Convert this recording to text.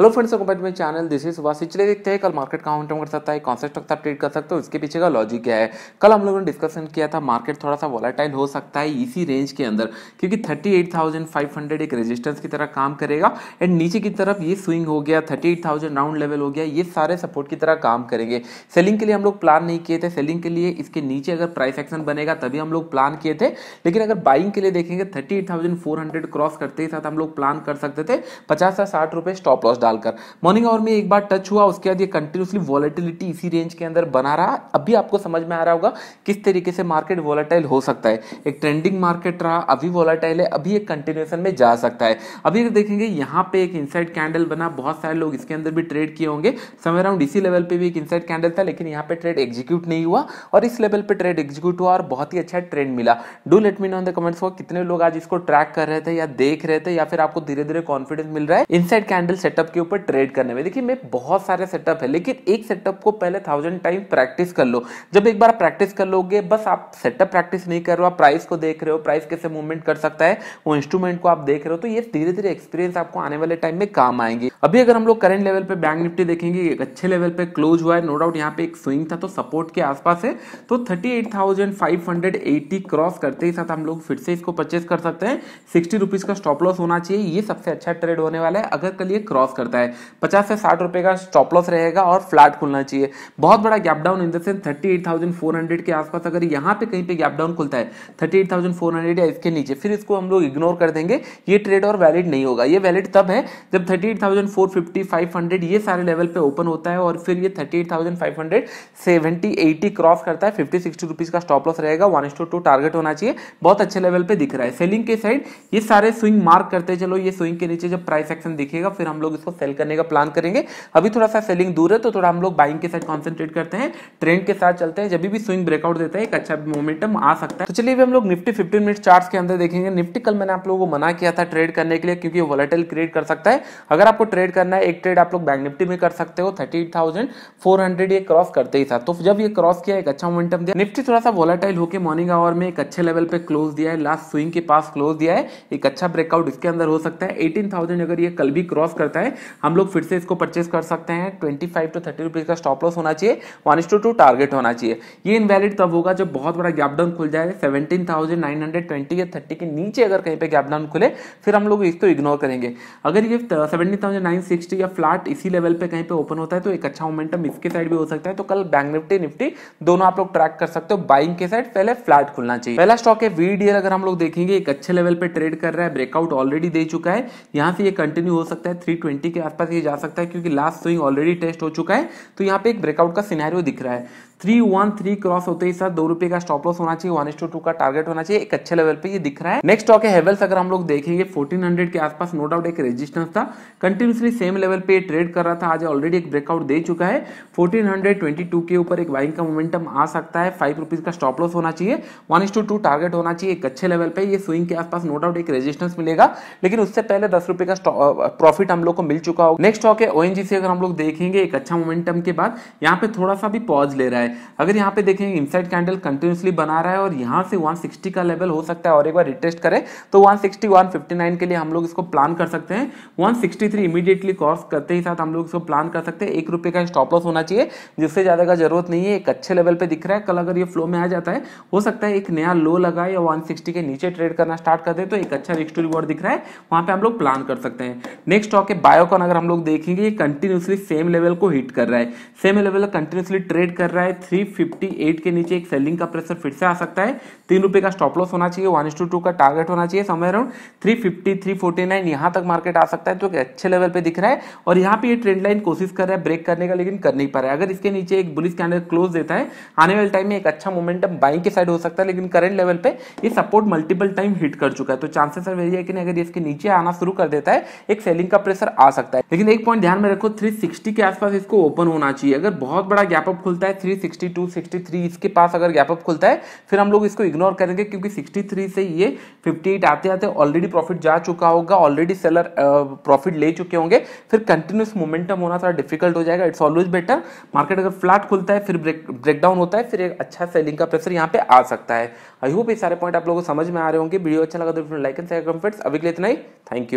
hello friends welcome back my channel this is Subhash पिछले देखते हैं कल मार्केट कहाँ इंटर्म कर सकता है कॉन्सेप्ट तक ट्रेड कर सकते हो इसके पीछे का लॉजिक क्या है कल हम लोगों ने डिस्कशन किया था मार्केट थोड़ा सा वॉलाटाइल हो सकता है इसी रेंज के अंदर क्योंकि 38,500 एक रेजिस्टेंस की तरह काम करेगा एंड नीचे की तरफ ये स्विंग हो गया थर्टी राउंड लेवल हो गया ये सारे सपोर्ट की तरह काम करेंगे सेलिंग के लिए हम लोग प्लान नहीं किए थे सेलिंग के लिए इसके नीचे अगर प्राइस एक्शन बनेगा तभी हम लोग प्लान किए थे लेकिन अगर बाइंग के लिए देखेंगे थर्टी क्रॉस करते ही साथ हम लोग प्लान कर सकते थे पचास से साठ स्टॉप लॉस निकालकर मॉर्निंग आवर में एक बार टच हुआ उसके बाद ये कंटिन्यूसली वॉलेटिलिटी इसी रेंज के अंदर बना रहा अभी आपको समझ में आ रहा होगा किस तरीके से मार्केट वॉलेटाइल हो सकता है एक ट्रेंडिंग मार्केट रहा अभी वॉलेटाइल है अभी एक कंटिन्यूशन में जा सकता है अभी देखेंगे यहाँ पे एक इनसाइड कैंडल बना बहुत सारे लोग इसके अंदर भी ट्रेड किए होंगे समय अराउंड इसी लेवल पे भी एक इनसाइड कैंडल था लेकिन यहाँ पे ट्रेड एग्जीक्यूट नहीं हुआ और इस लेवल पे ट्रेड एग्जीक्यूट हुआ और बहुत ही अच्छा ट्रेंड मिला do let me know in the comments for कितने लोग आज इसको ट्रैक कर रहे थे या देख रहे थे या फिर आपको धीरे धीरे कॉन्फिडेंस मिल रहा है इनसाइड कैंडल सेटअप के के ऊपर ट्रेड करने में देखिए मैं बहुत सारे सेटअप है लेकिन एक सेटअप को पहले थाउजेंड टाइम प्रैक्टिस कर लो जब एक बार प्रैक्टिस कर लोगे बस आप सेटअप प्रैक्टिस नहीं कर रहे हो प्राइस को देख रहे हो प्राइस कैसे मूवमेंट कर सकता है वो इंस्ट्रूमेंट को आप देख रहे हो तो ये धीरे धीरे एक्सपीरियंस आपको आने वाले टाइम में काम आएंगे अभी अगर हम लोग करंट लेवल पे बैंक निफ्टी देखेंगे एक अच्छे लेवल पे क्लोज हुआ है नो डाउट यहाँ पे एक स्विंग था तो सपोर्ट के आसपास है तो 38,580 क्रॉस करते ही साथ हम लोग फिर से इसको परचेस कर सकते हैं सिक्सटी रुपीज का स्टॉप लॉस होना चाहिए ये सबसे अच्छा ट्रेड होने वाला है अगर कल ये क्रॉस कर करता है पचास से साठ रुपए का स्टॉप लॉस रहेगा और फ्लैट खुलना चाहिए बहुत बड़ा gap down in the sense thirty eight thousand four hundred के आसपास अगर यहाँ पे कहीं पे गैप डाउन खुलता है thirty eight thousand four hundred या इसके नीचे फिर इसको हम लोग इग्नोर कर देंगे ये ट्रेड और वैलिड नहीं होगा ये वैलिड तब है जब thirty eight thousand four fifty five hundred ये सारे लेवल पे ओपन होता है और फिर ये thirty eight thousand five hundred seventy eighty cross करता है फिफ्टी सिक्सटी रुपीज़ का स्टॉप लॉस रहेगा वन टू टू टारगेट होना चाहिए बहुत अच्छे लेवल पे दिख रहा है सेलिंग के साइड ये सारे स्विंग मार्क करते चलो ये स्विंग के नीचे जब प्राइस एक्शन दिखेगा फिर हम लोग इसको इसको सेल करने का प्लान करेंगे अभी थोड़ा सा सेलिंग दूर है तो थोड़ा हम लोग बाइंग के साथ कॉन्सेंट्रेट करते हैं ट्रेंड के साथ चलते हैं जब भी स्विंग ब्रेकआउट देता है एक अच्छा मोमेंटम आ सकता है तो चलिए हम लोग निफ्टी फिफ्टीन मिनट चार्ट के अंदर देखेंगे निफ्टी कल मैंने आप लोगों को मना किया था ट्रेड करने के लिए क्योंकि वॉलेटल क्रिएट कर सकता है अगर आपको ट्रेड करना है एक ट्रेड आप लोग बैंक निफ्टी में कर सकते हो थर्टी ये क्रॉस करते ही था तो जब ये क्रॉस किया एक अच्छा मोमेंटम दिया निफ्टी थोड़ा सा वॉलेटाइल होकर मॉर्निंग आवर में एक अच्छे लेवल पे क्लोज दिया है लास्ट स्विंग के पास क्लोज दिया है एक अच्छा ब्रेकआउट इसके अंदर हो सकता है एटीन अगर ये कल भी क्रॉस करता है हम लोग फिर से इसको परचेज कर सकते हैं twenty five two thirty rupees का स्टॉप लॉस होना चाहिए वन टू टू टारगेट होना चाहिए ये इनवैलिड तब होगा जब बहुत बड़ा गैप डाउन खुल जाए seventeen thousand nine hundred twenty या थर्टी के नीचे अगर कहीं पे गैप डाउन खुले फिर हम लोग इसको इग्नोर करेंगे अगर ये सेवेंटी थाउजेंड नाइन सिक्सटी या फ्लैट इसी लेवल पे कहीं पे ओपन होता है तो एक अच्छा मोमेंटम इसके साइड भी हो सकता है तो कल बैंक निफ्टी निफ्टी दोनों आप लोग ट्रैक कर सकते हो बाइंग के साइड पहले फ्लैट खुलना चाहिए पहला स्टॉक है वीडीएल अगर हम लोग देखेंगे एक अच्छे लेवल पे ट्रेड कर रहा है ब्रेकआउट ऑलरेडी दे चुका है यहां से ये कंटिन्यू हो सकता है थ्री के आसपास ये जा सकता है क्योंकि लास्ट स्विंग ऑलरेडी टेस्ट हो चुका है तो यहाँ पे एक ब्रेकआउट का सिनेरियो दिख रहा है थ्री वन थ्री क्रॉस होते ही सर दो रुपए का स्टॉप लॉस होना चाहिए वन टू टू का टारगेट होना चाहिए एक अच्छे लेवल पे ये दिख रहा है नेक्स्ट स्टॉक है हेवल्स अगर हम लोग देखेंगे 1400 के आसपास नो डाउट एक रेजिस्टेंस था कंटिन्यूसली सेम लेवल पे ट्रेड कर रहा था आज ऑलरेडी एक ब्रेकआउट दे चुका है टू के ऊपर एक बाइंग का मोमेंटम आ सकता है फाइव रुपीज का स्टॉप लॉस होना चाहिए वन टू टारगेट होना चाहिए एक अच्छे लेवल पे ये स्विंग के आसपास नो डाउट एक रेजिस्टेंस मिलेगा लेकिन उससे पहले दस रुपए का प्रॉफिट हम लोग को मिल चुका होगा नेक्स्ट स्टॉक है ओएनजीसी अगर हम लोग देखेंगे एक अच्छा मोमेंटम के बाद यहाँ पे थोड़ा सा भी पॉज ले रहा है है अगर यहाँ पे देखें इनसाइड कैंडल कंटिन्यूसली बना रहा है और यहाँ से 160 का लेवल हो सकता है और एक बार रिटेस्ट करें तो 160 159 के लिए हम लोग इसको प्लान कर सकते हैं 163 सिक्सटी थ्री इमीडिएटली क्रॉस करते ही साथ हम लोग इसको प्लान कर सकते हैं एक रुपये का स्टॉप लॉस होना चाहिए जिससे ज़्यादा का जरूरत नहीं है एक अच्छे लेवल पर दिख रहा है कल अगर ये फ्लो में आ जाता है हो सकता है एक नया लो लगाए या वन के नीचे ट्रेड करना स्टार्ट कर दे तो एक अच्छा रिक्स टू रिवॉर्ड दिख रहा है वहाँ पर हम लोग प्लान कर सकते हैं नेक्स्ट स्टॉक है बायोकॉन अगर हम लोग देखेंगे ये कंटिन्यूसली सेम लेवल को हिट कर रहा है सेम लेवल कंटिन्यूसली ट्रेड कर रहा है थ्री फिफ्टी एट के नीचे एक सेलिंग का प्रेशर फिर से आ सकता है तीन रुपए का स्टॉप लॉस होना चाहिए वन इंस टू टू का टारगेट होना चाहिए समय around three fifty three forty nine यहाँ तक मार्केट आ सकता है तो अच्छे लेवल पे दिख रहा है और यहाँ पे ये ट्रेंड लाइन कोशिश कर रहा है ब्रेक करने का लेकिन कर नहीं पा रहा है अगर इसके नीचे एक बुलिस कैंडल क्लोज देता है आने वाले टाइम में एक अच्छा मोमेंटम बाइंग के साइड हो सकता है लेकिन करेंट लेवल पे ये सपोर्ट मल्टीपल टाइम हिट कर चुका है तो चांसेस है वही है कि अगर इसके नीचे आना शुरू कर देता है एक सेलिंग का प्रेशर आ सकता है लेकिन एक पॉइंट ध्यान में रखो थ्री के आसपास इसको ओपन होना चाहिए अगर बहुत बड़ा गैप अप खुलता है थ्री 62, 63 इसके पास अगर गैप अप खुलता है फिर हम लोग इसको इग्नोर करेंगे क्योंकि 63 से ये 58 आते आते ऑलरेडी प्रॉफिट जा चुका होगा ऑलरेडी सेलर प्रॉफिट ले चुके होंगे फिर कंटिन्यूस मोमेंटम होना थोड़ा डिफिकल्ट हो जाएगा इट्स ऑलवेज बेटर मार्केट अगर फ्लैट खुलता है फिर ब्रेक ब्रेकडाउन होता है फिर एक अच्छा सेलिंग का प्रेशर यहाँ पे आ सकता है आई होप ये सारे पॉइंट आप लोगों को समझ में आ रहे होंगे वीडियो अच्छा लगा तो लाइक एंड शेयर अभी के लिए इतना ही थैंक यू